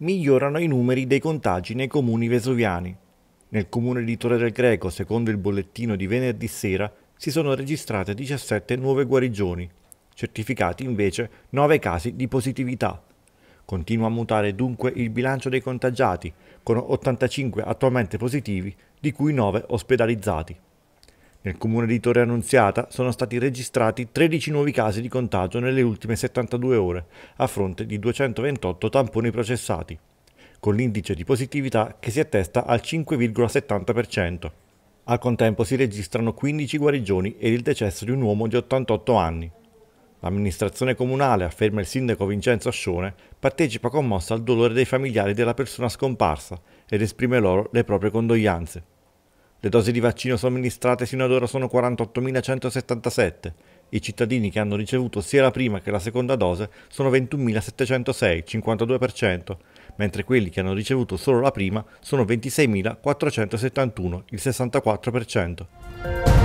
migliorano i numeri dei contagi nei comuni vesuviani. Nel comune di Torre del Greco, secondo il bollettino di venerdì sera, si sono registrate 17 nuove guarigioni, certificati invece 9 casi di positività. Continua a mutare dunque il bilancio dei contagiati, con 85 attualmente positivi, di cui 9 ospedalizzati. Nel comune di Torre Annunziata sono stati registrati 13 nuovi casi di contagio nelle ultime 72 ore, a fronte di 228 tamponi processati, con l'indice di positività che si attesta al 5,70%. Al contempo si registrano 15 guarigioni ed il decesso di un uomo di 88 anni. L'amministrazione comunale, afferma il sindaco Vincenzo Ascione, partecipa commossa al dolore dei familiari della persona scomparsa ed esprime loro le proprie condoglianze. Le dosi di vaccino somministrate sino ad ora sono 48.177. I cittadini che hanno ricevuto sia la prima che la seconda dose sono 21.706, 52%, mentre quelli che hanno ricevuto solo la prima sono 26.471, il 64%.